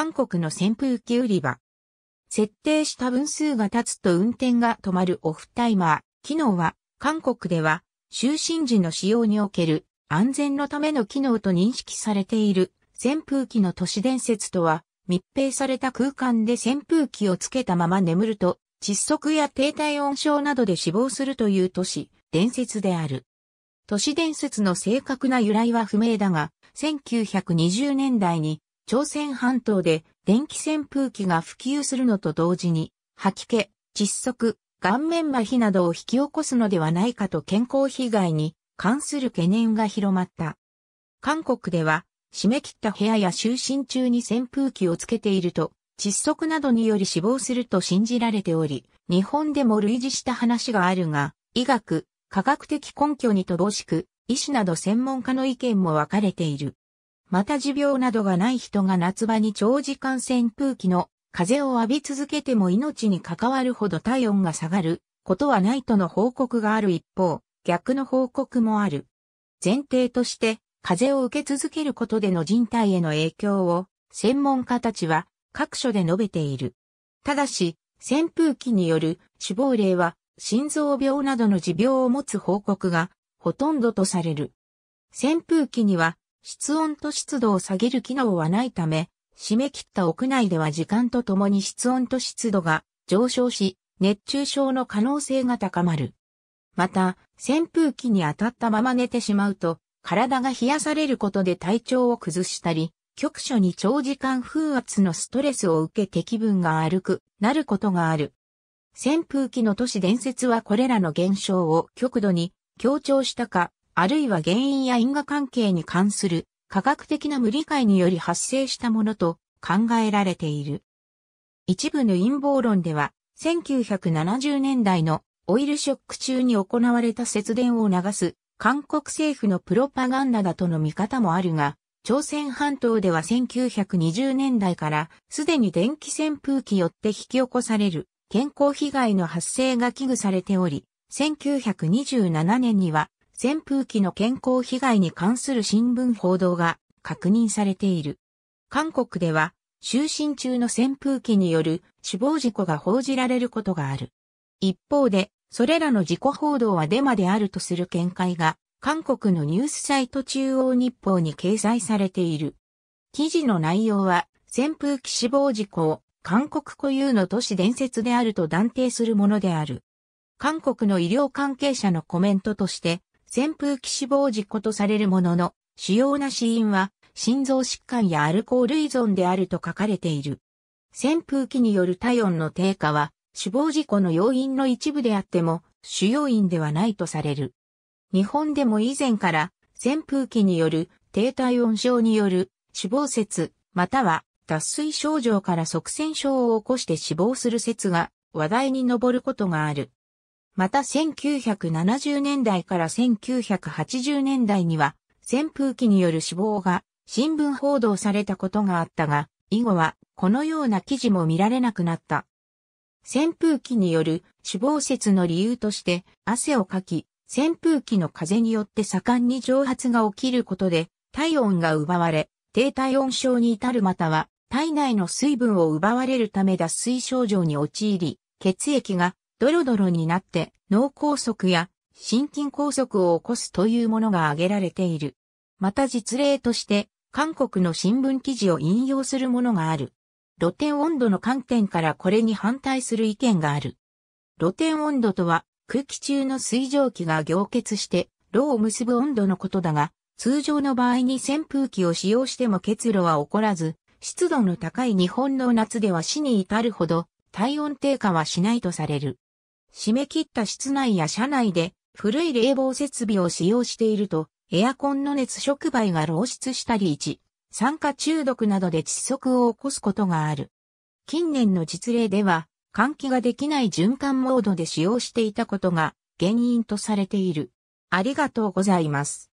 韓国の扇風機売り場。設定した分数が経つと運転が止まるオフタイマー。機能は、韓国では、就寝時の使用における安全のための機能と認識されている扇風機の都市伝説とは、密閉された空間で扇風機をつけたまま眠ると、窒息や低体温症などで死亡するという都市伝説である。都市伝説の正確な由来は不明だが、1920年代に朝鮮半島で電気扇風機が普及するのと同時に、吐き気、窒息、顔面麻痺などを引き起こすのではないかと健康被害に関する懸念が広まった。韓国では、締め切った部屋や就寝中に扇風機をつけていると、窒息などにより死亡すると信じられており、日本でも類似した話があるが、医学、科学的根拠に乏しく、医師など専門家の意見も分かれている。また持病などがない人が夏場に長時間扇風機の風を浴び続けても命に関わるほど体温が下がることはないとの報告がある一方、逆の報告もある。前提として、風を受け続けることでの人体への影響を、専門家たちは各所で述べている。ただし、扇風機による死亡例は、心臓病などの持病を持つ報告がほとんどとされる。扇風機には室温と湿度を下げる機能はないため、締め切った屋内では時間とともに室温と湿度が上昇し、熱中症の可能性が高まる。また、扇風機に当たったまま寝てしまうと、体が冷やされることで体調を崩したり、局所に長時間風圧のストレスを受けて気分が悪くなることがある。扇風機の都市伝説はこれらの現象を極度に強調したか、あるいは原因や因果関係に関する科学的な無理解により発生したものと考えられている。一部の陰謀論では、1970年代のオイルショック中に行われた節電を流す韓国政府のプロパガンダだとの見方もあるが、朝鮮半島では1920年代からすでに電気扇風機よって引き起こされる健康被害の発生が危惧されており、1927年には扇風機の健康被害に関する新聞報道が確認されている。韓国では、就寝中の扇風機による死亡事故が報じられることがある。一方で、それらの事故報道はデマであるとする見解が、韓国のニュースサイト中央日報に掲載されている。記事の内容は、扇風機死亡事故を韓国固有の都市伝説であると断定するものである。韓国の医療関係者のコメントとして、扇風機死亡事故とされるものの、主要な死因は心臓疾患やアルコール依存であると書かれている。扇風機による体温の低下は死亡事故の要因の一部であっても主要因ではないとされる。日本でも以前から扇風機による低体温症による死亡説または脱水症状から側線症を起こして死亡する説が話題に上ることがある。また1970年代から1980年代には、扇風機による死亡が新聞報道されたことがあったが、以後はこのような記事も見られなくなった。扇風機による死亡説の理由として、汗をかき、扇風機の風によって盛んに蒸発が起きることで、体温が奪われ、低体温症に至るまたは、体内の水分を奪われるため脱水症状に陥り、血液がドロドロになって脳梗塞や心筋梗塞を起こすというものが挙げられている。また実例として、韓国の新聞記事を引用するものがある。露天温度の観点からこれに反対する意見がある。露天温度とは、空気中の水蒸気が凝結して、炉を結ぶ温度のことだが、通常の場合に扇風機を使用しても結露は起こらず、湿度の高い日本の夏では死に至るほど、体温低下はしないとされる。締め切った室内や車内で古い冷房設備を使用していると、エアコンの熱触媒が漏出したり1、酸化中毒などで窒息を起こすことがある。近年の実例では、換気ができない循環モードで使用していたことが原因とされている。ありがとうございます。